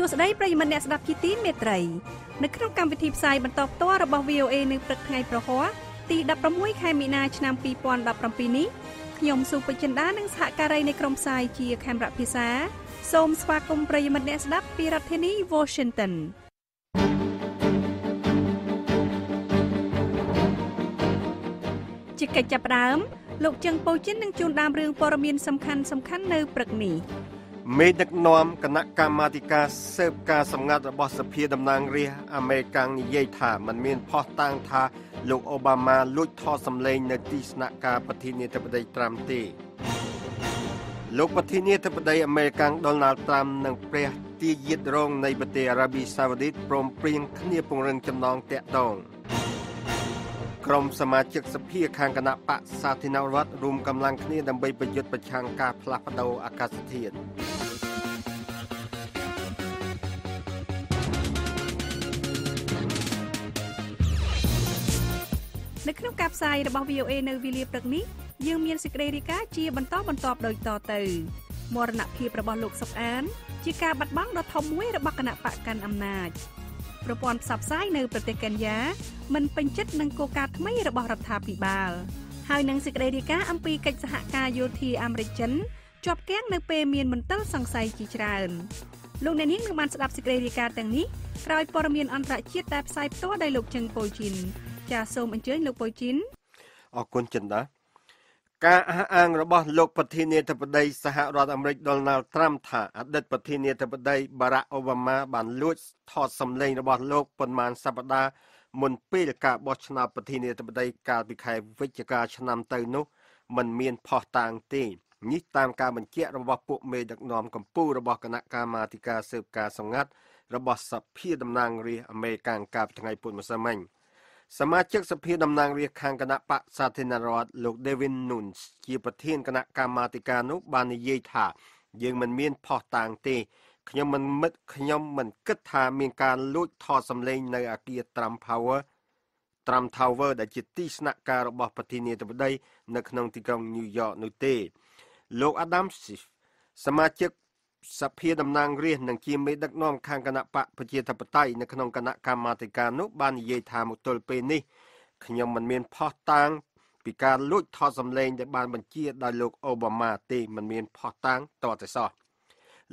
សួស្តីប្រិយមិត្តអ្នកស្ដាប់ជាទីមេត្រីនៅក្នុងកម្មវិធីផ្សាយបន្តផ្ទាល់របស់ VOA នៅព្រឹកថ្ងៃប្រហ័សទី16ខែមីនាឆ្នាំ2017នេះខ្ញុំសុភចិន្តានិងសហការីនៃក្រុមផ្សាយជាខេមរៈភាសា សូមស្វាគមន៍ប្រិយមិត្តអ្នកស្ដាប់ពីរដ្ឋធានី Washington ជាកិច្ចចាប់ផ្ដើមលោកចឹងពូជិននឹងជួនដើមរឿងព័ត៌មាន សំខាន់សំខាន់នៅព្រឹកនេះមេដឹកនាំគណៈកម្មាធិការស៊ើបការសម្ងាត់របស់សភាតំណាងរាស្ត្រអាមេរិកនិយាយថាมันមានផុសតាងថាលោកអូបាម៉ាលួចថតសម្លេង នៅ ទីស្នាក់ការប្រធានាធិបតីត្រាំទេលោកប្រធានាធិបតីអាមេរិកដុលណាល់ត្រាំនិងព្រះទាយាទរង នៃប្រទេសអារ៉ាប៊ីសាអូឌីតព្រមព្រៀងគ្នាពង្រឹងចំណងតាក់ទង។ក្រុមសមាជិកសភាខាងគណៈបកសាធារណរដ្ឋរួមកម្លាំងគ្នាដើម្បីប្រយុទ្ធប្រឆាំងការផ្លាស់ប្តូរអាកាសធាតុនៅក្នុងការផ្សាយរបស់ VOA នៅវេលាព្រឹកនេះ យើងមានសេចក្តីរាយការណ៍ជាបន្តបន្ទាប់ដូចតទៅមរណភាពរបស់លោកសុកអាន ជាការបាត់បង់ដ៏ធំមួយរបស់គណៈបកកាន់អំណាចប្រព័ន្ធផ្សព្វផ្សាយនៅប្រទេសកេញ្ញាមិនពេញចិត្តនឹងគោលការណ៍ថ្មីរបស់រដ្ឋាភិបាលហើយនឹងសេចក្តីរាយការណ៍អំពីកិច្ចសហការយោធាអាមេរិកចិនជាប់គាំងនៅពេលមានមន្ទិលសង្ស័យជាច្រើនលោកអ្នកនាងនឹងបានស្ដាប់សេចក្តីរាយការណ៍ទាំងនេះក្រោយព័ត៌មានអន្តរជាតិដែលផ្សាយផ្ទាល់ដោយលោកជឹងពូជីនចាសសូមអញ្ជើញលោកពូជីនអរគុណចិនដាការអះអាងរបស់លោកប្រធានាធិបតីសហរដ្ឋអាមេរិកដុលណាល់ត្រាំថាអតីតប្រធានាធិបតីបារ៉ាក់អូបាម៉ាបានលួចថតសម្លេងរបស់លោកប៉ុន្មានសប្តាហ៍មុនពេលការបោះឆ្នោតប្រធានាធិបតីកាលពីខែវិច្ឆិកាឆ្នាំទៅនោះมันមានផុសតាងទេនេះតាមការបញ្ជាក់របស់ពួកមេដឹកនាំកម្ពុជារបស់គណៈកម្មាធិការស៊ើបការសម្ងាត់របស់សភាតំណាងរាស្ត្រអាមេរិកកាលពីថ្ងៃពុធម្សិលមិញ។សមាជិកសភាតំណាងរាស្ត្រខាងគណៈបកសាធារណរដ្ឋលោក Devin Nunes ជាប្រធានគណៈកម្មាធិការនោះបាននិយាយថាយើងមិនមានផោះតាងទេខ្ញុំមិនមិតខ្ញុំមិនគិតថាមានការលួចថតសម្លេងនៅអាគារ Trump Tower Trump Tower ដែលជាទីស្នាក់ការរបស់ប្រធានាធិបតីនៅក្នុងទីក្រុង New York នោះទេលោក Adam Schiff សមាជិកសភាតំណាងរាស្ត្រនិងជាមេដឹកនាំខាងគណៈបកប្រជាធិបតេយ្យនៅក្នុងគណៈកម្មាធិការនោះបាននិយាយថាមកទល់ពេលនេះខ្ញុំមិនមានផោះតាំងពីការលួចថតសម្លេងដែលបានបញ្ជាដោយលោកអូបាម៉ាទេមិនមានផោះតាំងតតែសោះ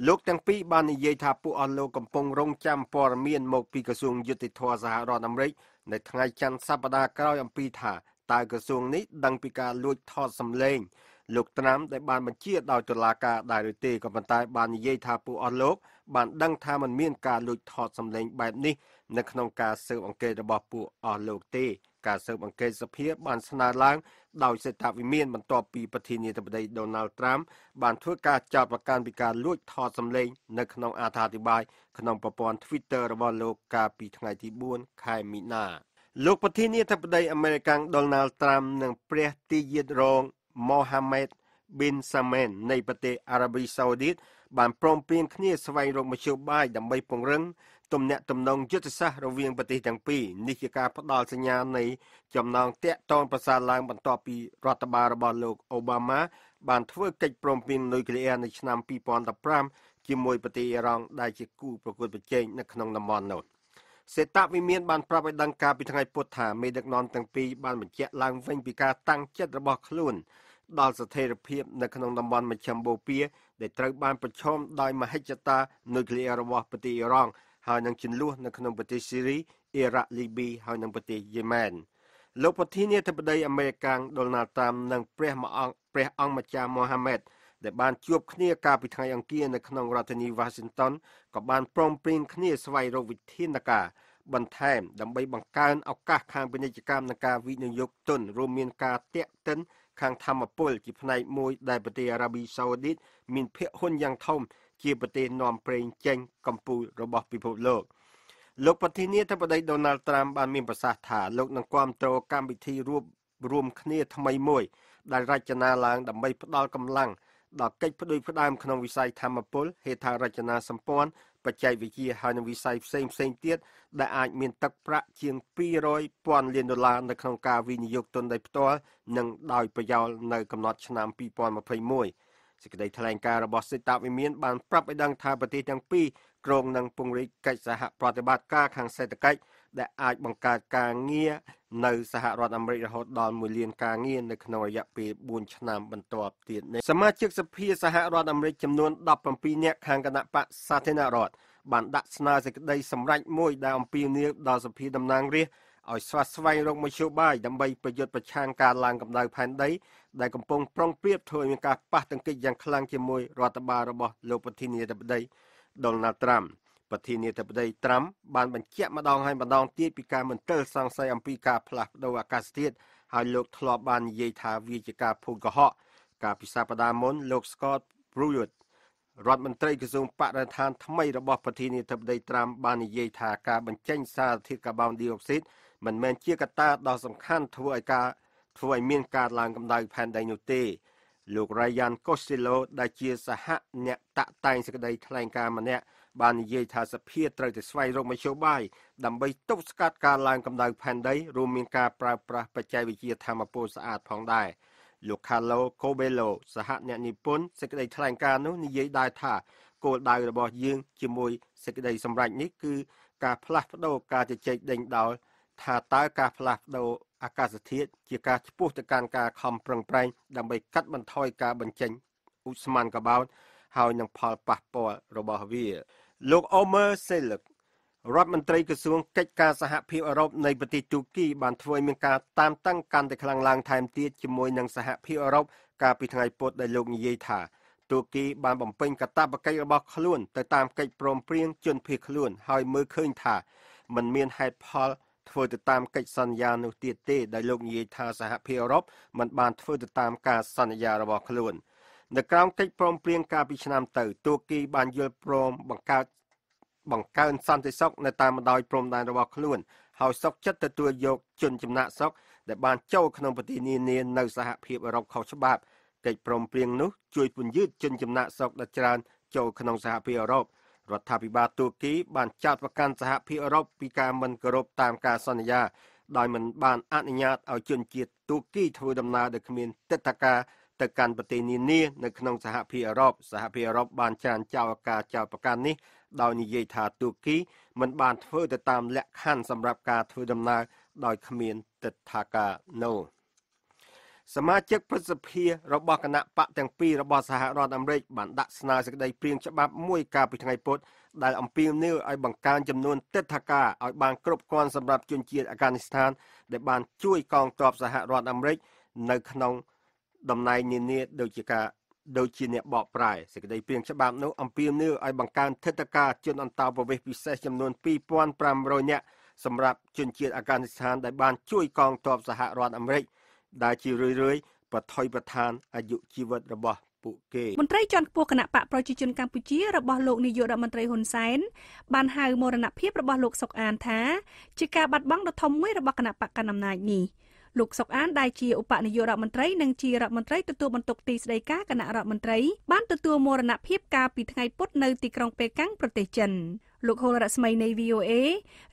លោកទាំងពីរបាននិយាយថាពួកអស់លោកកំពុងរងចាំព័ត៌មានមកពីក្រសួងយុតិធធសហរដ្ឋអាមេរិកនៅថ្ងៃច័ន្ទសប្តាហ៍ក្រោយអំពីថាតើក្រសួងនេះដឹងពីការលួចថតសម្លេងលោកត្រាំដែលបានបញ្ជាដោយតុលាការដែរឬទេក៏ប៉ុន្តែបាននិយាយថាពួកអស់លោកបានដឹងថាมันមានការលួចថតសម្លេង បែបនេះ នៅក្នុងការស៊ើបអង្កេតរបស់ពួកអស់លោកទេការស៊ើបអង្កេតសភាបានស្នើឡើងដោយសេដ្ឋវិមានបន្ទាប់ពីប្រធានាធិបតី Donald Trump បានធ្វើការចោទប្រកាន់ពីការលួចថតសម្លេងនៅក្នុងអត្ថាធិប្បាយក្នុងប្រព័ន្ធ Twitter របស់លោកកាលពីថ្ងៃទី4ខែមីនាលោកប្រធានាធិបតីអាមេរិក Donald Trump និង ព្រះទីយាទរងម៉ូហាម៉េតប៊ីនសាមែននៃប្រទេសអារ៉ាប៊ីសាអូឌីតបានព្រមព្រៀងគ្នាស្វែងរកមធ្យោបាយដើម្បីពង្រឹងទំនាក់ទំនងយុទ្ធសាស្ត្ររវាងប្រទេសទាំងពីរនេះជាការផ្ដល់សញ្ញានៃ ចំណងតាក់ទងប្រសើរឡើងបន្ទាប់ពីរដ្ឋបាលរបស់លោកអូបាម៉ាបានធ្វើកិច្ចព្រមព្រៀងនុយក្លេអ៊ែរនៅឆ្នាំ2015ជាមួយប្រទេសអ៊ីរ៉ង់ដែលជាគូប្រកួតប្រជែងនៅក្នុងតំបន់នោះសេតាវិមានបានប្រាប់ឲ្យដឹងការពីថ្ងៃពុធថាមេដឹកនាំទាំងពីរបានបញ្ជាក់ឡើងវិញពីការតាំងចិត្តរបស់ខ្លួនដល់ស្ថិរភាពនៅក្នុងតំបន់មជ្ឈមបូព៌ាដែលត្រូវបានប្រឈមដោយមហិច្ឆតានុយក្លេអ៊ែររបស់ប្រទេសអ៊ីរ៉ង់ហើយនឹងជន្លោះនៅក្នុងប្រទេសស៊ីរីអ៊ីរ៉ាក់លីប៊ីហើយនិងប្រទេសយេម៉ែនលោកប្រធានាធិបតីអាមេរិកដូណាល់ត្រាំនិងព្រះមអង្គព្រះអង្គម្ចាស់ម៉ូហាម៉េតដែលបានជួបគ្នាកាលពីថ្ងៃអង្គារនៅក្នុងរដ្ឋធានី Washington ក៏បានព្រមព្រៀងគ្នាស្វែងរកវិធានការ បន្ថែមដើម្បីបង្កើនឱកាសខាងពាណិជ្ជកម្មនិងការវិនិយោគទុនរួមមានការតាក់ទិនខាងធម្មពលជាផ្នែកមួយដែលប្រទេសអារ៉ាប៊ីសាអូឌីតមានភាគហ៊ុនយ៉ាងធំជាប្រទេសនាំប្រេងចេញកំពូលរបស់ពិភពលោកលោកប្រធានាធិបតីដូណាល់ត្រាំបាន មានប្រសាសន៍ថាលោកនឹងគាំទ្រកម្មវិធីរួមរួម គ្នាថ្មីមួយដែលរចនាឡើងដើម្បីផ្ដល់កម្លាំងដល់កិច្ចផ្ដួចផ្ដើមក្នុងវិស័យធម្មពលហេដ្ឋារចនាសម្ព័ន្ធបច្ចេកវិទ្យាហើយនឹងវិស័យផ្សេងផ្សេងទៀតដែលអាចមានទឹកប្រាក់ជាង200,000លានដុល្លារនៅក្នុងការវិនិយោគទុនដោយផ្ទាល់និងដោយប្រយោលនៅកំណត់ឆ្នាំ2021សេចក្តីថ្លែងការណ៍របស់សេដ្ឋវិមានបានប្រាប់ឲ្យដឹងថាប្រទេសទាំងពីរក្រុងនឹងពង្រីកកិច្ចសហប្រតិបត្តិការខាងសេដ្ឋកិច្ចដែលអាចបង្កើតការងារនៅ សហរដ្ឋអាមេរិករហូតដល់1លានការងារនៅក្នុងរយៈពេល4ឆ្នាំបន្ទាប់ទៀតនេះសមាជិកសភាសហរដ្ឋអាមេរិកចំនួន17នាក់ខាងគណៈបកសាធារណរដ្ឋបានដាក់ស្នើសេចក្តីសម្រេចមួយដែលអំពាវនាវដល់សភាតំណាងរាស្ត្រឲ្យស្វាស្វែងរកមធ្យោបាយដើម្បីប្រយុទ្ធប្រឆាំងការឡើងកម្ដៅផែនដីដែលកំពុងប្រុងប្រៀបធ្វើឲ្យមានការប៉ះទង្គិចយ៉ាងខ្លាំងជាមួយរដ្ឋបាលរបស់លោកប្រធានាធិបតី Donald Trump ប្រធានាធិបតីត្រាំបានបញ្ជាក់ម្ដងហើយម្ដងទៀតពីការមន្ទិលសង្ស័យអំពីការផ្លាស់ប្ដូរអាកាសធាតុហើយលោកធ្លាប់បាននិយាយថាវាជាការភូតកុហកកាលពីសប្ដាហ៍មុនលោក Scott Pruitt រដ្ឋមន្ត្រីក្រសួងបរិស្ថាន ថ្មីរបស់ប្រធានាធិបតីត្រាំបាននិយាយថាការបញ្ចេញ សារធាតុកាបូនឌីអុកស៊ីតមិនមែនជាកត្តាដ៏សំខាន់ធ្វើឲ្យការធ្វើឲ្យ មានការឡើងកម្ដៅផែនដីនោះទេលោក Ryan Costello ដែលជា សហអ្នកតាក់តែងសេចក្តីថ្លែងការណ៍ម្នាក់បាននិយាយថាសភាត្រូវតែស្វែងរកមធ្យោបាយដើម្បីទប់ស្កាត់ការឡើងកម្ដៅផែនដីរួមមានការប្រើប្រាស់បច្ចេកវិទ្យាធម្មពលស្អាត ផងដែរលោក Carlo Coelho សហអ្នកនិពន្ធសេចក្តីថ្លែងការណ៍នោះនិយាយដែរថាគោលដៅរបស់យើងជាមួយសេចក្តីសម្រេចនេះគឺ ការផ្លាស់ប្ដូរការជជែកដេញដោលថាតើការផ្លាស់ប្ដូរអាកាសធាតុជាការឆ្ពោះទៅកាន់ការខំប្រឹងប្រែងដើម្បីកាត់បន្ថយការបញ្ចេញឧស្ម័នកបោតហើយនឹងផលប៉ះពាល់របស់វាលោកអូមឺសេលឹករដ្ឋមន្ត្រីក្រសួងកិច្ចការសហភាពអឺរ៉ុបនៃប្រទេសទូគីបានធ្វើឲ្យមានការតាមតាំងកាន់តែខ្លាំងឡើងថែមទៀតជាមួយនឹងសហភាពអឺរ៉ុបកាលពីថ្ងៃពុធដែលលោកនិយាយថាទូគី បានបំពេញកាតព្វកិច្ចរបស់ខ្លួនទៅតាមកិច្ចព្រមព្រៀងជនភៀសខ្លួន ហើយមើលឃើញថាมันមានហេតុផល ធ្វើទៅតាមកិច្ចសន្យានោះទៀតទេ ដែលលោកនិយាយថាសហភាពអឺរ៉ុបមិនបានធ្វើទៅតាមការសន្យារបស់ខ្លួន។នៅក្រោមកិច្ចព្រមព្រៀងកាលពីឆ្នាំទៅទួរគីបានយល់ព្រមបង្កើតបង្កើនសន្តិសុខនៅតាមបណ្ដោយព្រំដែនរបស់ខ្លួនហើយសុកចិត្តទទួលយកជនចំណាក់ស្រុកដែលបានចូលក្នុងប្រទេសនានានៅសហភាពអឺរ៉ុបខុសច្បាប់កិច្ចព្រមព្រៀងនោះជួយពន្យឺតជនចំណាក់ស្រុកដែលច្រើន ចូលក្នុងសហភាពអឺរ៉ុបរដ្ឋាភិបាលទួរគីបានចោទប្រកាន់សហភាពអឺរ៉ុបពីការមិនគោរពតាមការសន្យា ដោយមិនបានអនុញ្ញាតឲ្យជនជាតិទួរគីធ្វើដំណើរដោយគ្មានទឹកដីការទៅកាន់ប្រទេសនានានៅក្នុងសហភាពអឺរ៉ុបសហភាពអឺរ៉ុបបានចានចោលការចោលប្រកាន់នេះដោយនិយាយថាទួរគីមិនបានធ្វើទៅតាមលក្ខខណ្ឌសម្រាប់ការធ្វើដំណើរដោយគ្មានទិដ្ឋាការនោះសមាជិកប្រសិទ្ធិរបស់គណៈបកទាំងពីររបស់សហរដ្ឋអាមេរិកបានដាក់ស្នើសេចក្តីព្រៀងច្បាប់មួយកាលពីថ្ងៃពុធដែលអំពាវនាវឲ្យបង្កើនចំនួនទិដ្ឋាការឲ្យបានគ្រប់គ្រាន់សម្រាប់ជនជាតិអាហ្គានីស្ថាន ដែលបានជួយកងទ័ពសហរដ្ឋអាមេរិក នៅក្នុងតំណែងនានាដូចជាការដូចជាអ្នកបកប្រែសេចក្តីព្រៀងច្បាប់នោះអំពាវនាវឲ្យបង្កើនថិដ្ឋាការជនអន្តោប្រវេសន៍ពិសេសចំនួន2500នាក់សម្រាប់ជនជាតិអាហ្គានីស្ថានដែលបានជួយកងទ័ពសហរដ្ឋអាមេរិកដែលជារឿយរឿយប្រថុយប្រឋានអាយុជីវិតរបស់ពួកគេមន្ត្រីជាន់ខ្ពស់គណៈបកប្រជាជនកម្ពុជារបស់លោកនាយករដ្ឋមន្ត្រីហ៊ុនសែនបានហៅមរណភាពរបស់លោកសុកអានថា ជាការបាត់បង់ដ៏ធំមួយរបស់គណៈបកកណ្ដាលអំណាចនេះ។លោកសុកអានដែលជាឧបនាយករដ្ឋមន្ត្រីនិងជារដ្ឋមន្ត្រីទទួលបន្ទុកទីស្តីការគណៈរដ្ឋមន្ត្រីបានទទួលមរណភាពកាលពីថ្ងៃពុធនៅទីក្រុងប៉េកាំងប្រទេសចិនលោកហុលរស្មីនៃ VOA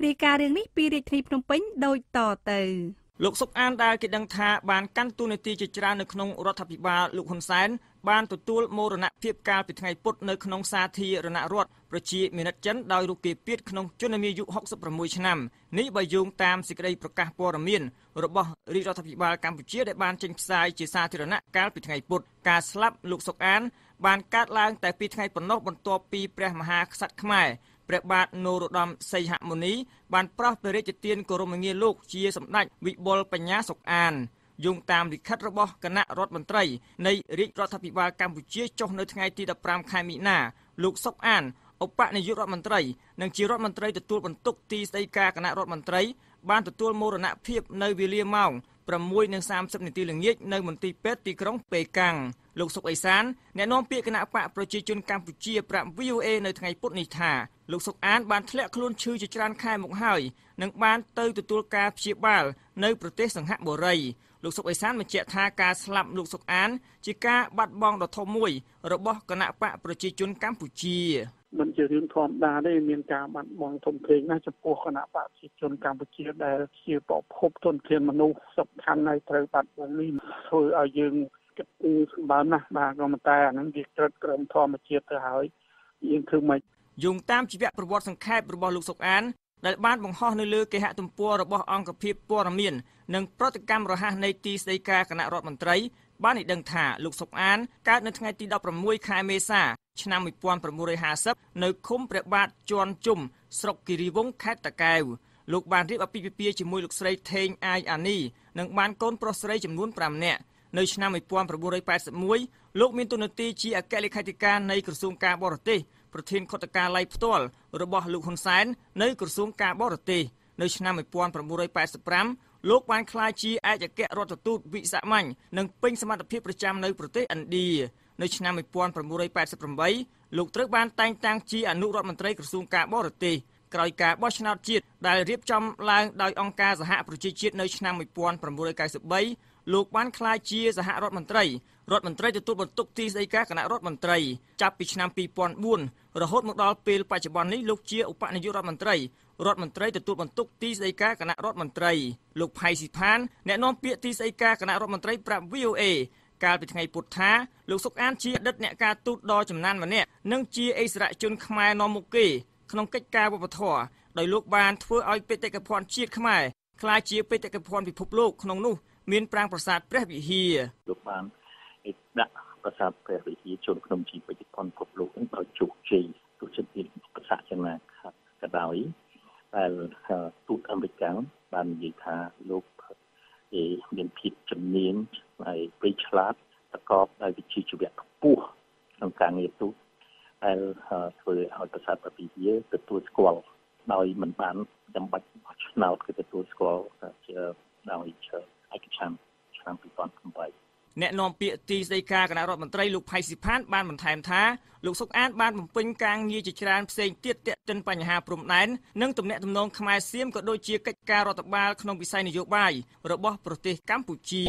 រាយការណ៍រឿងនេះពីរាជធានីភ្នំពេញដូចតទៅ។លោកសុកអានដែលគេដឹងថាបានកាន់តួនាទីជាច្រើននៅក្នុងរដ្ឋាភិបាលលោកហ៊ុនសែនបានទទួលមរណភាពកាលពីថ្ងៃពុធនៅក្នុងសាធារណរដ្ឋប្រជាមានិតចិនដោយរោគគាពាធក្នុងជំនាមាយុ66ឆ្នាំនេះបើយោងតាមសេចក្តីប្រកាសព័ត៌មាន របស់រាជរដ្ឋាភិបាលកម្ពុជាដែលបានចេញផ្សាយជាសាធារណៈកាលពីថ្ងៃពុធការស្លាប់លោកសុកអានបានកើតឡើងតែពីថ្ងៃប៉ុណ្ណោះបន្ទាប់ពីព្រះមហាក្សត្រខ្មែរព្រះបាទនរោត្តមសីហមុនីបានប្រោសព្រះរាជទានគោរមងារលោកជាសម្ដេចវិបុលបញ្ញាសុកអានយោងតាមលិខិតរបស់គណៈរដ្ឋមន្ត្រីនៃរាជរដ្ឋាភិបាលកម្ពុជាចុះនៅថ្ងៃទី15ខែមីនា លោកសុកអានឧបនាយករដ្ឋមន្ត្រីនិងជារដ្ឋមន្ត្រីទទួលបន្ទុកទីស្តីការគណៈរដ្ឋមន្ត្រី បានទទួលមរណភាព នៅវេលាម៉ោង6:30នាទីល្ងាចនៅមន្ទីរពេទ្យទីក្រុងប៉េកាំងលោកសុកអេសានអ្នកនាំពាក្យគណៈបកប្រជាជនកម្ពុជាប្រាប់ VOA នៅថ្ងៃពុធនេះថាលោកសុកអានបានធ្លាក់ខ្លួនឈឺជាច្រើនខែមកហើយនិងបានទៅទទួលការព្យាបាល នៅប្រទេសសង្ហបុរីលោកសុកអេសានបញ្ជាក់ថាការស្លាប់លោកសុកអាន ជាការបាត់បង់ដ៏ធំមួយ របស់គណៈបកប្រជាជនកម្ពុជាមិនជារឿងធម្មតាទេមានការបាត់បង់ធំធេងណាស់ចំពោះគណៈបកប្រជាជនកម្ពុជាដែល ជាប្រភពទុនធានមនុស្សសំខាន់ហើយត្រូវបាត់បង់នេះធ្វើឲ្យយើងគិតពីសម្បើមណាស់បាទក៏ប៉ុន្តែអានឹងវាក្រឹតក្រមធម្មជាតិទៅហើយយើងធ្វើមិនយោងតាមជីវប្រវត្តិសង្ខេបរបស់លោកសុកអានដែលបានបង្ហោះនៅលើគេហទំព័ររបស់អង្គភាពព័ត៌មាននិងប្រតិកម្មរហ័សនៃទីស្តីការគណៈរដ្ឋមន្ត្រី បានឲ្យដឹងថាលោកសុកអានកើតនៅថ្ងៃទី16ខែមេសា ឆ្នាំ1950នៅឃុំព្រះបាទជាន់ជុំស្រុកគិរីវង្សខេត្តតាកែវលោកបានរៀបអាពាហ៍ពិពាហ៍ជាមួយលោកស្រីថេងអាយអានីនិងបានកូនប្រុសស្រីចំនួន5នាក់នៅឆ្នាំ1981លោកមានតួនាទីជាអគ្គលេខាធិការនៃក្រសួងការបរទេសប្រធានខុទ្ទកាល័យផ្ទាល់របស់លោកហ៊ុនសែននៅក្រសួងការបរទេសនៅឆ្នាំ1985លោកបានក្លាយជាឯកអគ្គរដ្ឋទូតវិសាមញ្ញនិងពេញសមត្ថភាពប្រចាំនៅប្រទេសឥណ្ឌានៅឆ្នាំ1988លោកត្រូវបានតែងតាំងជាអនុរដ្ឋមន្ត្រីក្រសួងការបរទេសក្រោយការបោះឆ្នោតជាតិដែលរៀបចំឡើងដោយអង្គការសហប្រជាជាតិនៅឆ្នាំ1993លោកបានក្លាយជាសហរដ្ឋមន្ត្រីរដ្ឋមន្ត្រីទទួលបន្ទុកទីស្តីការគណៈរដ្ឋមន្ត្រីចាប់ពីឆ្នាំ2004រហូតមកដល់ពេលបច្ចុប្បន្ននេះលោកជាឧបនាយករដ្ឋមន្ត្រីរដ្ឋមន្ត្រីទទួលបន្ទុកទីស្តីការគណៈរដ្ឋមន្ត្រីលោកផៃស៊ីផានអ្នកនាំពាក្យទីស្តីការគណៈរដ្ឋមន្ត្រីប្រាប់ VOA កាលពីថ្ងៃពុធថាលោកសុកអានជាដិតអ្នកការទូតដ៏ចំណានម្នាក់និងជាអិសរាជជនខ្មែរនាំមុខគេក្នុងកិច្ចការវប្បធម៌ដោយលោកបានធ្វើឲ្យបេតិកភណ្ឌជាតិខ្មែរក្លាយជាបេតិកភណ្ឌពិភពលោកក្នុងនោះមានប្រាង្គប្រាសាទព្រះវិហារលោកបានដាក់ប្រាសាទព្រះវិហារជូនភ្នំជីវិតផលគ្រប់លោកនឹងដោយជោគជ័យទោះជាមានឧបសគ្គយ៉ាងណាក៏ដោយដែលទូតអាមេរិកបាននិយាយថាលោកមានភាពជំនាញហើយពេញឆ្លាតប្រកបដោយវិជ្ជាជីវៈខ្ពស់ក្នុងការងារទូតដែលធ្វើឲ្យប្រាសាទព្រះវិហារទទួលស្គាល់ដោយមិនបានចាំបាច់ឆ្នោតគឺទទួលស្គាល់ជាដោយឯកច្ឆ័ន្ទឆ្នាំ2008អ្នកនាំពាក្យទីស្តីការគណៈរដ្ឋមន្ត្រីលោកផៃស៊ីផានបានបន្ថែមថាលោកសុកអាតបានបំពេញការងារជាច្រើនផ្សេងទៀតទាក់ទិនបញ្ហាព្រំដែននិងទំនាក់ទំនងខ្មែរសៀមក៏ដូចជាកិច្ចការរដ្ឋបាលក្នុងវិស័យនយោបាយរបស់ប្រទេសកម្ពុជា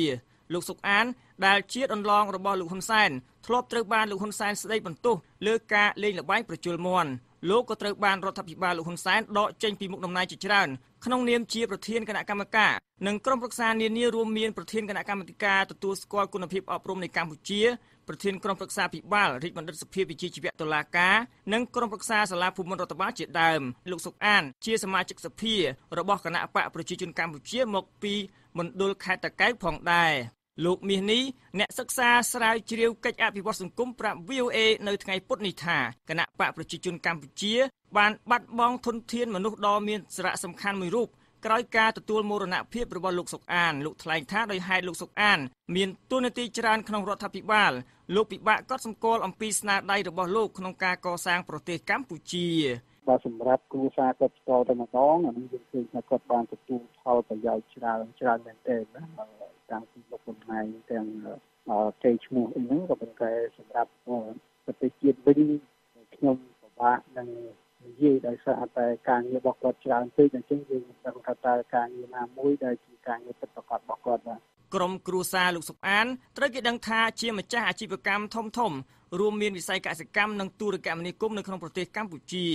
លោកសុកអានដែលជាអន្លងរបស់លោកហ៊ុនសែនធ្លាប់ត្រូវបានលោកហ៊ុនសែនស្ដីបន្ទោសលើការលេង ល្បែងប្រជុលមន់លោកក៏ត្រូវបានរដ្ឋាភិបាលលោកហ៊ុនសែនដកចេញពីមុខតំណែងជាច្រើនក្នុងនាមជាប្រធានគណៈកម្មការនិងក្រុមប្រឹក្សានានារួមមានប្រធានគណៈកម្មាធិការទទួលស្គាល់គុណភាពអប់រំនៃកម្ពុជាប្រធានក្រុមប្រឹក្សាពិបាលរាជបណ្ឌិតសភាវិជាជីវៈតុលាការនិងក្រុមប្រឹក្សាសាលាភូមិន្ទរដ្ឋបាលជាដើមលោកសុកអានជាសមាជិកសភារបស់គណៈបកប្រជាជនកម្ពុជាមកពីមណ្ឌលខេត្តតាកែវផងដែរលោកមាសនេះអ្នកសិក្សាស្រាវជ្រាវកិច្ចអភិវឌ្ឍសង្គមប្រាប់ VOA នៅថ្ងៃពុធនេះថាគណៈបកប្រជាជនកម្ពុជា បានបាត់បង់ធនធានមនុស្សដ៏មានសារៈសំខាន់មួយរូបក្រោយការទទួលមរណភាពរបស់លោកសុកអាន លោកថ្លែងថាដោយហេតុលោកសុកអានមានទួនាទីច្រើនក្នុងរដ្ឋាភិបាលលោកពិបាកក៏សម្គាល់អំពីស្នាដៃរបស់លោកក្នុងការកសាងប្រទេសកម្ពុជាបាទសម្រាប់គ្រួសារគាត់ស្គាល់តែម្ដងអានេះយើងឃើញថាគាត់បានទទួលផលប្រយោជន៍ច្រើនច្រើនមែនទែនណាទាំងពីមុខខ្លួនឯងទាំងផ្ទៃឈ្មោះអីហ្នឹងក៏ប៉ុន្តែសម្រាប់ប្រទេសជាតិវិញខ្ញុំពិបាកនឹងនិយាយដោយសារតែការងាររបស់គាត់ច្រើនពេកអញ្ចឹងយើងមិនដឹងថាតើការងារណាមួយដែលជាការងារពិតប្រាកដរបស់គាត់បាទក្រមគ្រួសារលោកសុអានត្រូវគេដឹងថាជាម្ចាស់អាជីវកម្មធំធំរួមមានវិស័យកសិកម្មនិងទូរគមនាគមន៍នៅក្នុងប្រទេសកម្ពុជា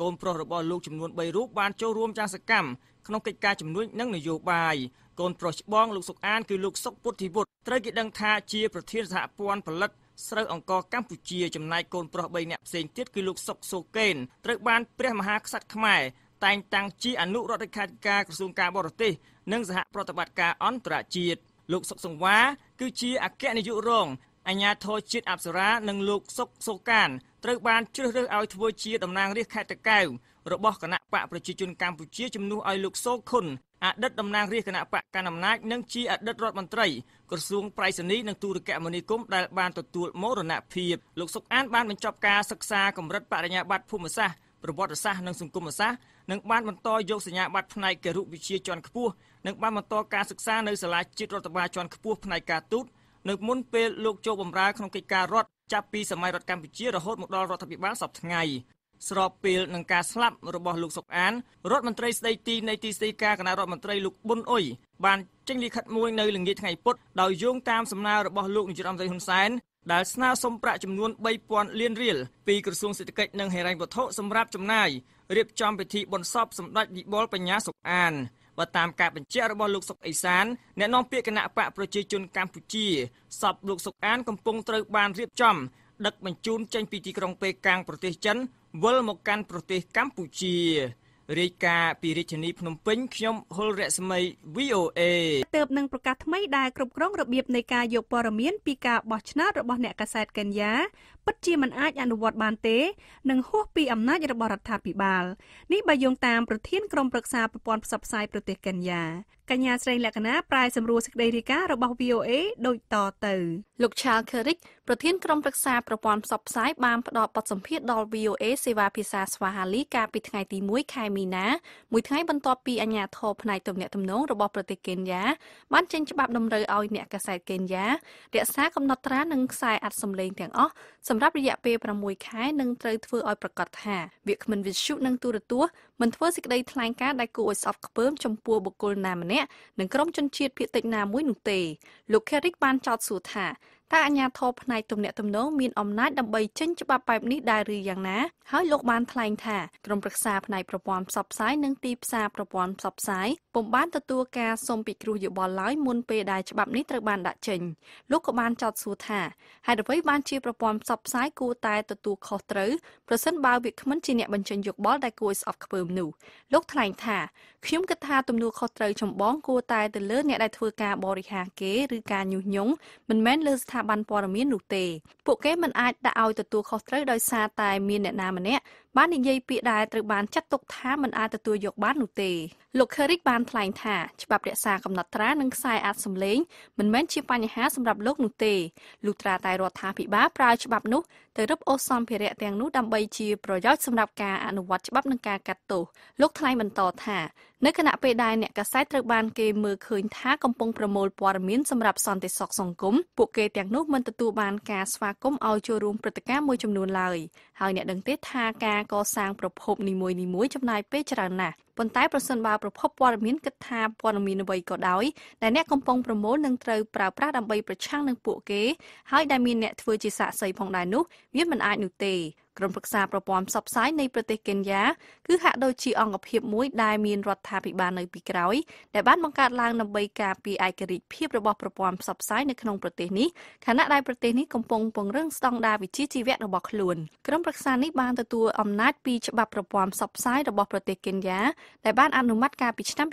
កូនប្រុសរបស់លោកចំនួន3រូបបានចូលរួមយ៉ាងសកម្មក្នុងកិច្ចការជំនួយនិងនយោបាយកូនប្រុសច្បងលោកសុកអានគឺលោកសុកពុទ្ធិវុឌ្ឍត្រូវគេដឹងថាជាប្រធានសហព័ន្ធផលិតស្រូវអង្គរកម្ពុជាចំណែកកូនប្រុស3នាក់ផ្សេងទៀតគឺលោកសុកសូកេនត្រូវបាន ព្រះមហាក្សត្រខ្មែរតែងតាំងជាអនុរដ្ឋលេខាធិការក្រសួងការបរទេសនិងសហប្រតិបត្តិការអន្តរជាតិលោក សុកសង្វាគឺជាអគ្គនាយករងអាជ្ញាធរជាតិអប្សរានិងលោក សុកសូកាន ត្រូវបានជ្រើសរើសឲ្យធ្វើជាតំណាងរាស្ត្រខេត្តតាកែវរបស់គណៈបកប្រជាជនកម្ពុជាជំនួសឲ្យលោកសូខុនអតីតតំណាងរាជគណៈបកកណ្ដាលអំណាចនិងជាអតីតរដ្ឋមន្ត្រីក្រសួងប្រៃសណីនិងទូរគមនាគមន៍ដែលបានទទួលមរណភាពលោកសុកអានបានបញ្ចប់ការសិក្សាកម្រិតបរិញ្ញាបត្រភូមិសាស្ត្រប្រវត្តិសាស្ត្រនិងសង្គមសាស្ត្រនិងបានបន្តយកសញ្ញាបត្រផ្នែកគរុវិទ្យាជាន់ខ្ពស់និងបានបន្តការសិក្សានៅសាលាជាតិរដ្ឋបាលជាន់ខ្ពស់ផ្នែកការទូតនៅមុនពេលលោកចូលបម្រើក្នុងកិច្ចការរដ្ឋចាប់ពីសម័យរដ្ឋកម្ពុជារហូតមកដល់រដ្ឋាភិបាលសពថ្ងៃស្របពេលនឹងការស្លាប់របស់លោកសុកអានរដ្ឋមន្ត្រីស្ដីទីនៃទីស្តីការគណៈរដ្ឋមន្ត្រីលោកប៊ុនអុយបានចេញលិខិតមួយនៅល្ងាចថ្ងៃពុធដោយយោងតាមសំណើរបស់លោកនាយករដ្ឋមន្ត្រីហ៊ុនសែនដែលស្នើសុំប្រាក់ចំនួន3000លានរៀលពីក្រសួងសេដ្ឋកិច្ចនិងហិរញ្ញវត្ថុសម្រាប់ចំណាយរៀបចំពិធីបុណ្យសពសម្ដេចវិបុលបញ្ញាសុកអានបើតាមការបញ្ជារបស់លោកសុកអេសានអ្នកនាំពាក្យគណៈបកប្រជាជនកម្ពុជាសពលោកសុកអានកំពុងត្រូវបានរៀបចំដឹកបញ្ជូនចេញពីទីក្រុងប៉េកាំងប្រទេសចិនវិលមកកាន់ប្រទេសកម្ពុជារាយការណ៍ពីរាជធានីភ្នំពេញខ្ញុំហុលរស្មី VOA ទៅនឹងប្រកាសថ្មីដែលគ្រប់គ្រងរបៀបនៃការយកព័ត៌មានពីការបោះឆ្នោតរបស់អ្នកកាសែតកញ្ញាពិតជាមិនអាចអនុវត្តបានទេនិងហួសពី អំណាចរបស់រដ្ឋាភិបាលនេះបើយោងតាមប្រធានក្រុមប្រឹក្សាប្រព័ន្ធផ្សព្វផ្សាយប្រទេសកញ្ញាកញ្ញាស្រីលក្ខណាប្រែសម្រួលសេចក្តីរាយការណ៍របស់ VOA ដូចតទៅ លោក Charles Kerrick ប្រធានក្រុមប្រឹក្សាប្រព័ន្ធផ្សព្វផ្សាយបានផ្ដល់បទសម្ភាសន៍ដល់ VOA សេវាភាសាស្វាហាលីកាលពីថ្ងៃទី1ខែមីនាមួយថ្ងៃបន្ទាប់ពីអាជ្ញាធរផ្នែកទំនាក់ទំនងរបស់ប្រទេសកេនយ៉ាបានចេញច្បាប់តម្រូវឲ្យអ្នកកាសែតកេនយ៉ារក្សាកំណត់ត្រានិងខ្សែអត្តសម្លេងទាំងអស់សម្រាប់រយៈពេល6ខែនិងត្រូវធ្វើឲ្យប្រកាសថាវាគ្មិនវិទ្យុនិងទូរទស្សន៍មិនធ្វើសេចក្តីថ្លែងការណ៍ដែលគួរឲ្យស្អប់ខ្ពើមចំពោះបុគ្គលណាម្នាក់និងក្រុមជនជាតិភៀតតិចណាមួយនោះទេលោក Kerrick បានចោទសួរថាតើអាជ្ញាធរផ្នែកទំនាក់ទំនងមានអំណាចដើម្បីចេញច្បាប់បែបនេះដែរឬយ៉ាងណាហើយលោកបានថ្លែងថាក្រុមប្រឹក្សាផ្នែកប្រព័ន្ធផ្សព្វផ្សាយនិងទីផ្សារប្រព័ន្ធផ្សព្វផ្សាយពុំបានទទួលការសុំពិគ្រោះយោបល់ឡើយមុនពេលដែលច្បាប់នេះត្រូវបានដាក់ចេញលោកក៏បានចោទសួរថាហេតុអ្វីបានជាប្រព័ន្ធផ្សព្វផ្សាយគួរតែទទួលខុសត្រូវប្រសិនបើវាគ្មិនជាអ្នកបញ្ចេញយោបល់ដែលគួរឲ្យស្អប់ខ្ពើមនោះលោកថ្លែងថាខ្ញុំគិតថាទំនួលខុសត្រូវចម្បងគួរតែទៅលើអ្នកដែលធ្វើការបរិហារគេឬការញុះញង់មិនមែនលើស្ថាថាប័នព័ត៌មាននោះទេពួកគេមិនអាចដាក់ឲ្យទទួលខុសត្រូវដោយសារតែមានអ្នកណាម្នាក់បាននិយាយពាក្យដែលត្រូវបានចាត់ទុកថាមិនអាចទទួលយកបាននោះទេលោក Kerrick បានថ្លែងថាច្បាប់រក្សាកំណត់ត្រានិងខ្សែអាចសម្លេងមិនមែនជាបញ្ហាសម្រាប់លោកនោះទេលុះត្រាតែរដ្ឋាភិបាលប្រើច្បាប់នោះទៅរឹបអូសសម្ភារៈទាំងនោះដើម្បីជាប្រយោជន៍សម្រាប់ការអនុវត្តច្បាប់និងការកាត់ទោសលោកថ្លែងបន្តថានៅខណៈពេលដែលអ្នកកាសែតត្រូវបានគេមើលឃើញថាកំពុងប្រមូលព័ត៌មានសម្រាប់សន្តិសុខសង្គមពួកគេទាំងនោះមិនទទួលបានការស្វាគមន៍ឲ្យចូលរួមព្រឹត្តិការណ៍មួយចំនួនឡើយហើយអ្នកដឹងទេថាការកសាងប្រភពនីមួយៗចំណាយពេលច្រើនណាស់ប៉ុន្តែប្រសិនបើប្រភពព័ត៌មានគិតថាព័ត៌មានអ្វីក៏ដោយដែលអ្នកកំពុងប្រមូលនឹងត្រូវប្រើប្រាស់ដើម្បីប្រឆាំងនឹងពួកគេហើយដែលមានអ្នកធ្វើជាសាក្សីផងដែរនោះវាមិនអាចនោះទេក្រុមប្រឹក្សាប្រព័ន្ធផ្សព្វផ្សាយនៃប្រទេសកេនយ៉ាគឺហាក់ដូចជាអង្គភាពមួយដែលមានរដ្ឋាភិបាលនៅពីក្រោយដែលបានបង្កើតឡើងដើម្បីការពារឯករាជ្យភាពរបស់ប្រព័ន្ធផ្សព្វផ្សាយនៅក្នុងប្រទេសនេះខណៈដែលប្រទេសនេះកំពុងពង្រឹងស្តង់ដារវិជ្ជាជីវៈរបស់ខ្លួនក្រុមប្រឹក្សានេះបានទទួលអំណាចពីច្បាប់ប្រព័ន្ធផ្សព្វផ្សាយរបស់ប្រទេសកេនយ៉ាដែលបានអនុម័តកាលពីឆ្នាំ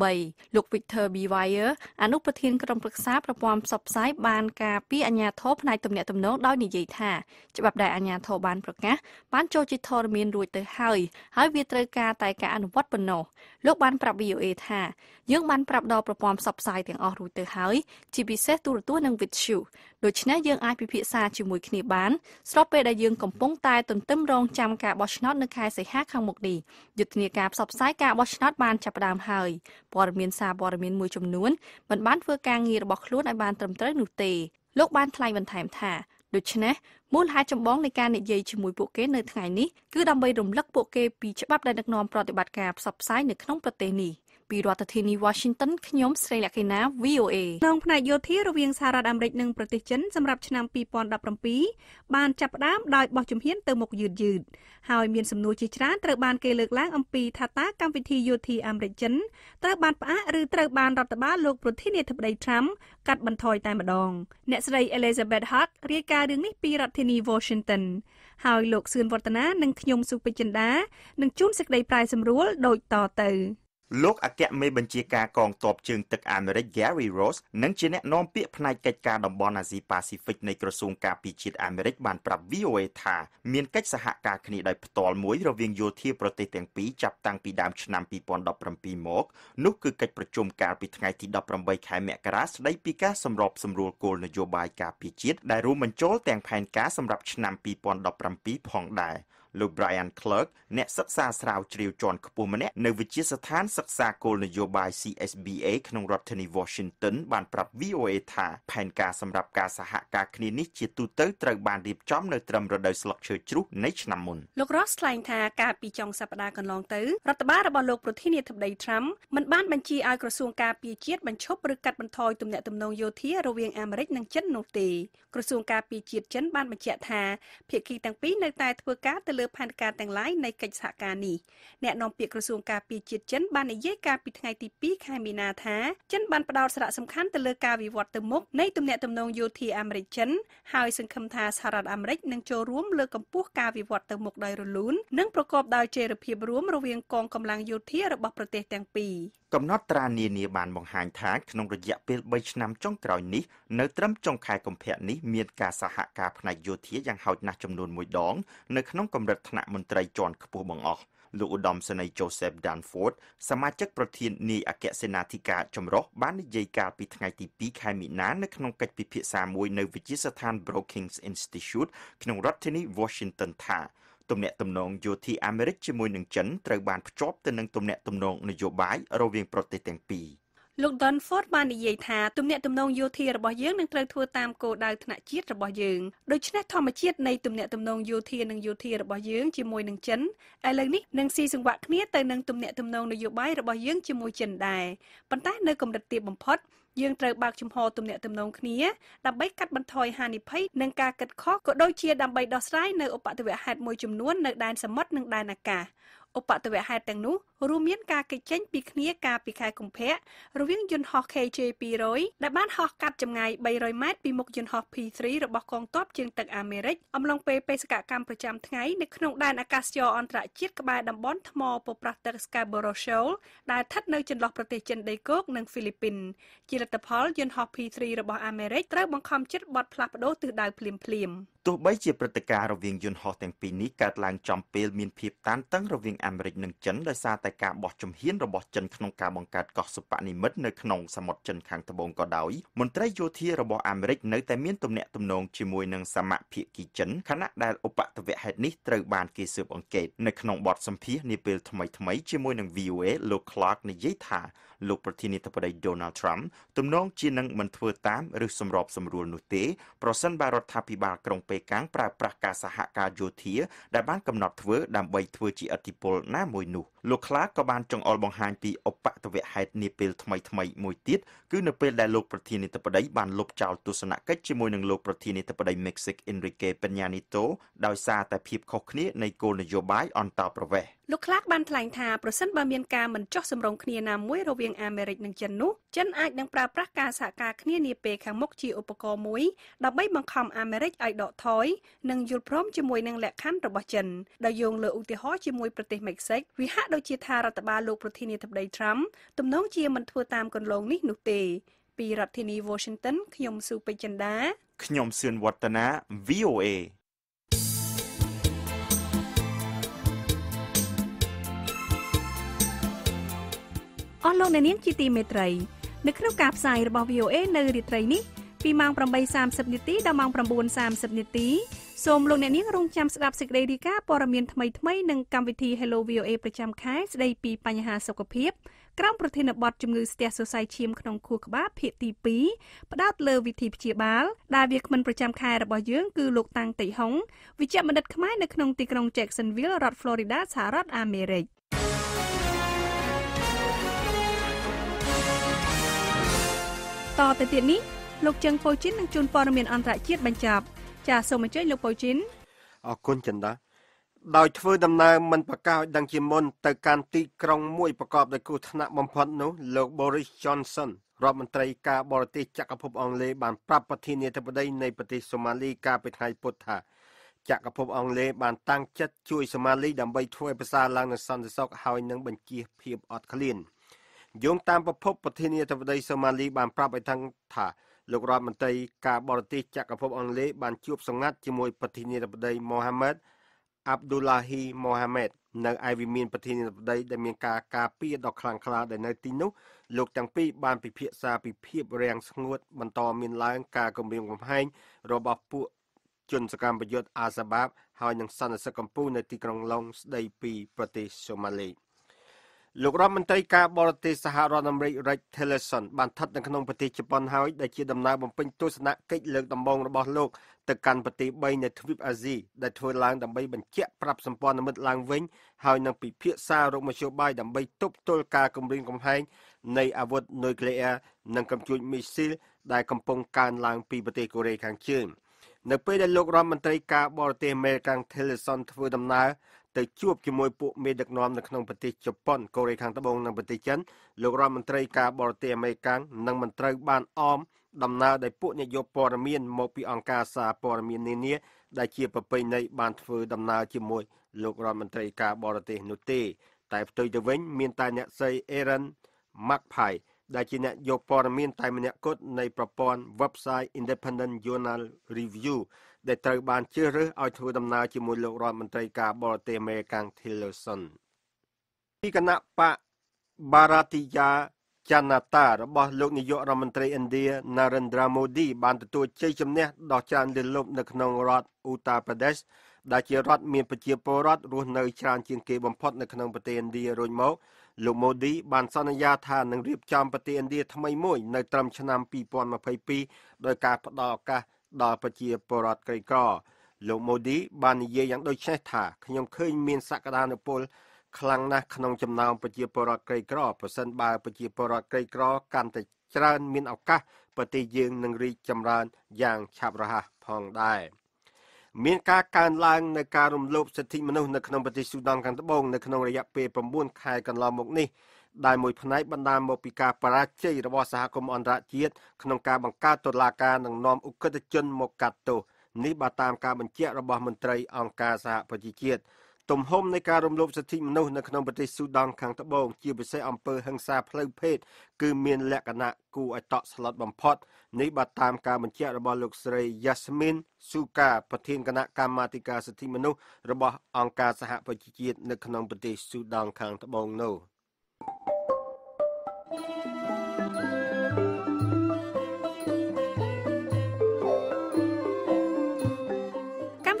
2013លោក Victor B Wire អនុប្រធានក្រុមប្រឹក្សាប្រព័ន្ធផ្សព្វផ្សាយបានការពីអាញាធរផ្នែកទំនាក់ទំនងដោយនិយាយថាច្បាប់ដែលអាញាធរបានប្រកាសបានចូលជាធរមានរួចទៅហើយហើយវាត្រូវការតែការអនុវត្តប៉ុណ្ណោះលោកបានប្រាប់ VOA ថាយើង បានប្រាប់ដល់ប្រព័ន្ធផ្សព្វផ្សាយទាំងអស់រួចទៅហើយជាពិសេសទូរទស្សន៍និងវិទ្យុដូច្នេះយើងអាចពិភាក្សាជាមួយគ្នាបានស្របពេលដែលយើងកំពុងតែទន្ទឹមរង់ចាំការបោះឆ្នោតនៅខែសីហាខាងមុខនេះយុទ្ធនាការផ្សព្វផ្សាយការបោះឆ្នោតបានចាប់ផ្ដើមហើយព័ត៌មានសារព័ត៌មានមួយចំនួនមិនបានធ្វើការងាររបស់ខ្លួនឲ្យបានត្រឹមត្រូវនោះទេលោកបានថ្លែងបន្ថែមថាដូច្នេះមូលហេតុចម្បងនៃការនិយាយជាមួយពួកគេនៅថ្ងៃនេះគឺដើម្បីរំលឹកពួកគេពីច្បាប់ដែលដឹកនាំប្រតិបត្តិការផ្សព្វផ្សាយនៅក្នុងប្រទេសនេះ។ពីរដ្ឋធានី Washington ខ្ញុំស្រីលក្ខិណា VOA ក្នុងផ្នែកយោធារវាងសហរដ្ឋអាមេរិកនិងប្រទេសចិនសម្រាប់ឆ្នាំ2017បានចាប់ផ្ដើមដោយបោះជំហានទៅមុខយឺតយឺតហើយមានសំណួរជាច្រើនត្រូវបានគេលើកឡើងអំពី ថាតើកម្មវិធីយោធាអាមេរិកចិនត្រូវបានផ្អាកឬត្រូវបានរដ្ឋបាលលោកប្រធានាធិបតី Trump កាត់បន្ថយតែម្ដង អ្នកស្រី Elizabeth Huck រាយការណ៍រឿងនេះពីរដ្ឋធានី Washington ហើយលោកសឿនវឌ្ឍនានិងខ្ញុំសុពេជ្ជចិន្តានឹងជួនសេចក្តីប្រែសម្រួលដូចតទៅលោកអគ្គមេបញ្ជាការកងទ័ពជើងទឹកអាមេរិក Gary Ross និងជាអ្នកនាំពាក្យផ្នែកកិច្ចការតំបន់អាស៊ីប៉ាស៊ីហ្វិកនៃក្រសួងការពារជាតិអាមេរិកបានប្រាប់ VOA ថាមានកិច្ចសហការគ្នាដោយផ្ទាល់មួយរវាងយោធាប្រទេសទាំងពីរចាប់តាំងពីដើមឆ្នាំ2017មកនោះគឺកិច្ចប្រជុំកាលពីថ្ងៃទី18ខែមករាស្តីពីការសម្របសម្រួលគោលនយោបាយការពារជាតិដែលរួមបញ្ចូលទាំងផែនការសម្រាប់ឆ្នាំ2017ផងដែរ។លោក Brian Clerk អ្នកសិក្សាស្រាវជ្រាវជាន់ខ្ពស់ម្នាក់នៅវិទ្យាស្ថានសិក្សាគោលនយោបាយ CSBA ក្នុងរដ្ឋធានី Washington បានប្រាប់ VOA ថាផែនការសម្រាប់ការសហការគ្នានេះជាទូទៅត្រូវបានរៀបចំនៅ ត្រឹមរដូវស្លឹកឈើជ្រុះនៃឆ្នាំមុនលោក Ross ថ្លែងថាការពីចុងសប្តាហ៍កន្លងទៅរដ្ឋបាលរបស់លោកប្រធានាធិបតី Trump មិនបានបញ្ជាឲ្យក្រសួងការពារជាតិបញ្ឈប់ឬកាត់បន្ថយទំនាក់ទំនងយោធារវាងអាមេរិកនិងចិននោះទេក្រសួងការពារជាតិចិនបានបញ្ជាក់ថាភាគីទាំងពីរនៅតែធ្វើការទៅលើលើផែនការទាំងឡាយនៃកិច្ចសហការនេះអ្នកនាំពាក្យក្រសួងការពារជាតិចិនបាននិយាយកាលពីថ្ងៃទី2ខែមីនាថាចិនបានផ្ដោតសារៈសំខាន់ទៅលើការវិវត្តទៅមុខនៃទំនាក់ទំនងយោធាអាមេរិកចិនហើយ សង្ឃឹមថាសហរដ្ឋអាមេរិកនឹងចូលរួមលើកកម្ពស់ការវិវត្តទៅមុខដោយរលូននិងប្រកបដោយចីរភាពរួមរវាងកងកម្លាំងយោធារបស់ប្រទេសទាំងពីរកំណត់ត្រានានាបានបង្ហាញថាក្នុងរយៈពេល3ឆ្នាំចុងក្រោយនេះនៅត្រឹមចុងខែកុម្ភៈនេះមានការសហការផ្នែកយោធាយ៉ាងហោចណាស់ចំនួន1ដងនៅក្នុងកម្រិតរិទ្ធថ្នាក់មន្ត្រីជាន់ខ្ពស់បង្អស់លោកឧត្តមសេនីយ៍ Joseph Danford សមាជិកប្រធាននាយអគ្គសេនាធិការចម្រុះបាន និយាយកាលពីថ្ងៃទី2ខែមីនា នៅក្នុងកិច្ចពិភាក្សាមួយនៅវិទ្យាស្ថាន Brookings Institute ក្នុងរដ្ឋធានី Washington ថាទំនាក់ទំនងយោធាអាមេរិកជាមួយនឹងចិនត្រូវបានភ្ជាប់ទៅនឹង ទំនាក់ទំនងនយោបាយរវាងប្រទេសទាំងពីរ។លោក Don Ford បាននិយាយថាទំនាក់ទំនងយោធារបស់យើងនឹងត្រូវធ្វើតាមគោលដៅថ្នាក់ជាតិរបស់យើងដូច្នេះធម្មជាតិនៃទំនាក់ទំនងយោធានិងយោធារបស់យើងជាមួយនឹងចិនឥឡូវនេះនឹងស៊ីសង្វាក់គ្នាទៅនឹងទំនាក់ទំនងនយោបាយរបស់យើងជាមួយចិនដែរប៉ុន្តែនៅកម្រិតទាបបំផុតយើងត្រូវបើកចំហទំនាក់ទំនងគ្នាដើម្បីកាត់បន្ថយហានិភ័យនិងការកិតខុសក៏ដូចជាដើម្បីដោះស្រាយនៅឧបទ្ទវហេតុមួយចំនួននៅដែនសមុទ្រនិងដែនអាកាសឧបទ្ទវហេតុទាំងនោះរួមមានការកិច្ចចេញពីគ្នាកាលពីខែកុម្ភៈរវាងយន្តហោះ KJ200 ដែលបានហោះកាត់ចម្ងាយ300ម៉ែត្រពីមុខយន្តហោះ P3 របស់កងទ័ពជើងទឹកអាមេរិកអំឡុងពេលបេសកកម្ម ប្រចាំថ្ងៃនៅក្នុងដែនអាកាសចរអន្តរជាតិក្បែរតំបន់ថ្មប៉ូប្រាស់ទឹក Scarborough Shoal ដែលស្ថិតនៅចន្លោះប្រទេសចិនដីគោកនិងហ្វីលីពីន ជាលទ្ធផលយន្តហោះ P3 របស់អាមេរិកត្រូវបង្ខំចិត្តបត់ផ្លាស់ប្ដូរទិសដៅភ្លាមភ្លាមទោះបីជាព្រឹត្តិការណ៍រវាងយន្តហោះទាំងពីរនេះកើតឡើងចំពេលមានភាព តានតឹងរវាងអាមេរិកនិងចិនដោយសារតែតែការបោះជំហានរបស់ចិនក្នុងការបង្កើតកោះសុបនិមិត្តនៅក្នុងសមុទ្រចិនខាងត្បូងក៏ដោយមន្ត្រីយោធារបស់អាមេរិកនៅតែមានទំនាក់ទំនងជាមួយនឹងសមភាគីចិនខណៈដែលឧបតវហេតុនេះត្រូវបានគេស៊ើបអង្កេតនៅក្នុងបទសម្ភាសន៍នាពេលថ្មីៗជាមួយនឹង VOA លោក Clark និយាយថា លោកប្រធានាធិបតី Donald Trump ទំនងជានឹងមិនធ្វើតាមឬសម្របសម្រួលនោះទេប្រសិនបើរដ្ឋាភិបាលក្រុងប៉េកាំងប្រើប្រាស់ការសហការយោធាដែលបានកំណត់ធ្វើដើម្បីធ្វើជាអធិបុលណាមួយនោះ។លោកខ្លាក៏បានចង្អុលបង្ហាញពីអបតវហេតុនាពេលថ្មីថ្មីមួយទៀតគឺនៅពេលដែលលោកប្រធានាធិបតីបានលុបចោលទស្សនកិច្ចជាមួយនឹងលោកប្រធានាធិបតីមិចស៊ិកអេនរីកេប៉េញ៉ានីតូដោយសារតែភាពខុសគ្នានៃគោលនយោបាយអន្តរប្រវេសន៍លោកខ្លាកបានថ្លែងថាប្រសិនបើមានការមិនចោះសម្រុងគ្នាណាមួយរវាងអាមេរិកនិងចិននោះចិនអាចនឹងប្រើប្រាស់ការសហការគ្នានាពេលខាងមុខជាឧបករណ៍មួយដើម្បីបង្ខំអាមេរិកឲ្យដកថយនិងយល់ព្រមជាមួយនឹងលក្ខខណ្ឌរបស់ចិនដោយយោងលើឧទាហរណ៍ជាមួយប្រទេសមិចស៊ិកវាហាក់ដូចជាថារដ្ឋបាលលោកប្រធានាធិបតី Trump ទំនងជាមិនធ្វើតាមគន្លងនេះនោះទេ ពីរដ្ឋធានី Washington ខ្ញុំស៊ូពេជ្រចិន្តាខ្ញុំសឿនវឌ្ឍនា VOA អស់លោកអ្នកនាងជាទីមេត្រីនៅក្នុងការផ្សាយរបស់ VOA នៅរាត្រីនេះពីម៉ោង8:30នាទីដល់ម៉ោង9:30នាទីសូមលោកអ្នកនាងរងចាំស្ដាប់សេចក្តីរាយការណ៍ព័ត៌មានថ្មីៗនឹងកម្មវិធី Hello VOA ប្រចាំខែស្ដីពីបញ្ហាសុខភាព ក្រោមប្រធានបទជំងឺស្ទះសរសៃឈាមក្នុងខួរក្បាលភាគទី2ផ្ដោតលើវិធីព្យាបាលដែលវាគ្មិនប្រចាំខែរបស់យើងគឺលោកតាំងតៃហុងវិជ្ជបណ្ឌិតខ្មែរនៅក្នុងទីក្រុង Jacksonville រដ្ឋ Florida សហរដ្ឋអាមេរិក។តទៅទៀតនេះលោកជឹងពៅជីននឹងជូនព័ត៌មានអន្តរជាតិបញ្ចប់ចាសសូមអញ្ជើញលោកពៅជីនអរគុណចិនដាដោយធ្វើដំណើរមិនប្រកាសដឹងជាមុនទៅកាន់ទីក្រុងមួយប្រកបដោយគ្រោះថ្នាក់បំផុត នោះលោក Boris Johnson រដ្ឋមន្ត្រីការបរទេសចក្រភពអង់គ្លេសបានប្រាប់ប្រធានាធិបតីនៃប្រទេសសូម៉ាលីកាលពីថ្ងៃពុធថាចក្រភពអង់គ្លេសបានតាំងចិត្តជួយសូម៉ាលីដើម្បីធ្វើឲ្យប្រសើរឡើងនូវសន្តិសុខហើយនឹងបញ្ជាភាពអត់ឃ្លាន។យោងតាមប្រភពប្រធានាធិបតីសូម៉ាលីបានប្រាប់ឲ្យថងថាលោករដ្ឋមន្ត្រីការបរទេសចក្រភពអង់គ្លេសបានជួបសង្កាត់ជាមួយប្រធានាធិបតីម៉ូហាម៉េតអាប់ឌូឡាហ៊ីម៉ូហាម៉េតនៅឯវិមានប្រធានាធិបតីដែលមានការការពារដ៏ខ្លាំងក្លាដែលនៅទីនោះលោកទាំងពីរបានពិភាក្សាពីភាពរាំងស្ងួតបន្តមានឡើងការគម្រាមកំហែងរបស់ពួកជនសកម្មប្រយុទ្ធអាសាបាប ហើយនឹងសន្និសីទកម្ពុជានៅទីក្រុងឡុងស្ដីពីប្រទេសសូម៉ាលី។លោករដ្ឋមន្ត្រីការបរទេសសហរដ្ឋអាមេរិក Rex Tillerson បានស្ថិតនៅក្នុងប្រទេសជប៉ុនហើយដែលជាដំណើរបំពេញទស្សនកិច្ចលើកដំបូងរបស់លោកទៅកាន់ប្រទេស3នៅទ្វីបអាស៊ីដែលធ្វើឡើងដើម្បីបញ្ជាក់ប្រាប់សម្ព័ន្ធមិត្តឡើងវិញហើយនឹងពិភាក្សារោគមជ្ឈបាយដើម្បីទប់ទល់ការគំរាមកំហែងនៃអាវុធនុយក្លេអ៊ែរនិងកម្ពុជាមីស៊ីលដែលកំពុងកើនឡើងពីប្រទេសកូរ៉េខាងជើងនៅពេលដែលលោករដ្ឋមន្ត្រីការបរទេសអមេរិក Tillerson ធ្វើដំណើរទៅជួបជាមួយពួកមេដឹកនាំនៅក្នុងប្រទេសជប៉ុនកូរ៉េខាងត្បូងនិងប្រទេសចិន លោករដ្ឋមន្ត្រីការបរទេសអាមេរិកនិងមន្ត្រីបានអមដំណើរដោយពួកនាយកព័ត៌មានមកពីអង្គការសារព័ត៌មាននានាដែលជាប្រពៃណីបានធ្វើដំណើរជាមួយលោករដ្ឋមន្ត្រីការបរទេសនោះទេ តែផ្ទុយទៅវិញ មានតែអ្នកស្រី Aaron McPhai ដែលជាអ្នកយកព័ត៌មានតែម្នាក់គត់នៃប្រព័ន្ធ website Independent Journal Review ដែលត្រូវបានជ្រើសរើសឲ្យធ្វើដំណើរជាមួយលោករដ្ឋមន្ត្រីការបរទេសអមេរិក Tillerson ពីគណៈបកបារាទីយ៉ាចាណាតារបស់លោកនាយករដ្ឋមន្ត្រីឥណ្ឌា Narendra Modi បានទទួលជ័យជំនះដ៏ច្រើនលើលប់នៅក្នុងរដ្ឋ Uttar Pradesh ដែលជារដ្ឋមានប្រជាពលរដ្ឋរស់នៅច្រើនជាងគេបំផុតនៅក្នុងប្រទេសឥណ្ឌារួចមក លោក Modi បានសន្យាថានឹងរៀបចំប្រទេសឥណ្ឌាថ្មីមួយនៅត្រឹមឆ្នាំ2022ដោយការ ផ្តល់ឱកាសដល់ប្រជាពលរដ្ឋក្រីក្រលោកម៉ូឌីបាននិយាយយ៉ាងដូចនេះ ថាខ្ញុំឃើញមានសក្តានុពលខ្លាំងណាស់ក្នុងចំណោមប្រជាពលរដ្ឋក្រីក្រប្រសិនបើប្រជាពលរដ្ឋក្រីក្រកាន់តែច្រើន មានឱកាសប្រទេសយើងនឹងរីកចម្រើនយ៉ាងឆាប់រហ័សផងដែរមានការកើនឡើងនៃការរំលោភសិទ្ធិមនុស្សនៅក្នុងប្រទេសស៊ូដានខាងត្បូងនៅក្នុងរយៈពេល9ខែកន្លងមកនេះដែលមួយផ្នែកបណ្ដាលមកពីការបរាជ័យរបស់សហគមន៍អន្តរជាតិក្នុងការបង្កើតតុលាការនិងនាំឧក្រិដ្ឋជនមកកាត់ទោសនេះបើតាមការបញ្ជាក់របស់មន្ត្រីអង្គការសហប្រជាជាតិទំហំនៃការរំលោភសិទ្ធិមនុស្សនៅក្នុងប្រទេសស៊ូដង់ខាងត្បូងជាពិសេសអំពើហិង្សាផ្លូវភេទគឺមានលក្ខណៈគួរឲ្យតក់ស្លុតបំផុតនេះបើតាមការបញ្ជាក់របស់លោកស្រី Yasmin Suka ប្រធានគណៈកម្មាធិការសិទ្ធិមនុស្សរបស់អង្គការសហប្រជាជាតិនៅក្នុងប្រទេសស៊ូដង់ខាងត្បូងនោះ។កម្ម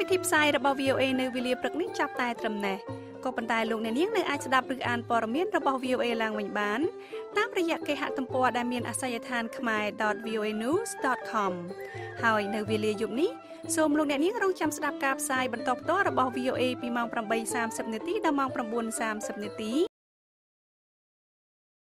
វិធីផ្សាយរបស់ VOA នៅវេលាព្រឹកនេះចាប់តែត្រឹមនេះក៏ប៉ុន្តែលោកអ្នកនាងនៅអាចស្ដាប់ឬអានព័ត៌មានរបស់ VOA ឡើងវិញបានតាមរយៈគេហទំព័រដែលមានអាសយដ្ឋាន kmae.voanews.com ហើយនៅវេលាយប់នេះសូមលោកអ្នកនាងរងចាំស្ដាប់ការផ្សាយបន្តផ្ទាល់របស់ VOA ពីម៉ោង8:30នាទីដល់ម៉ោង9:30នាទី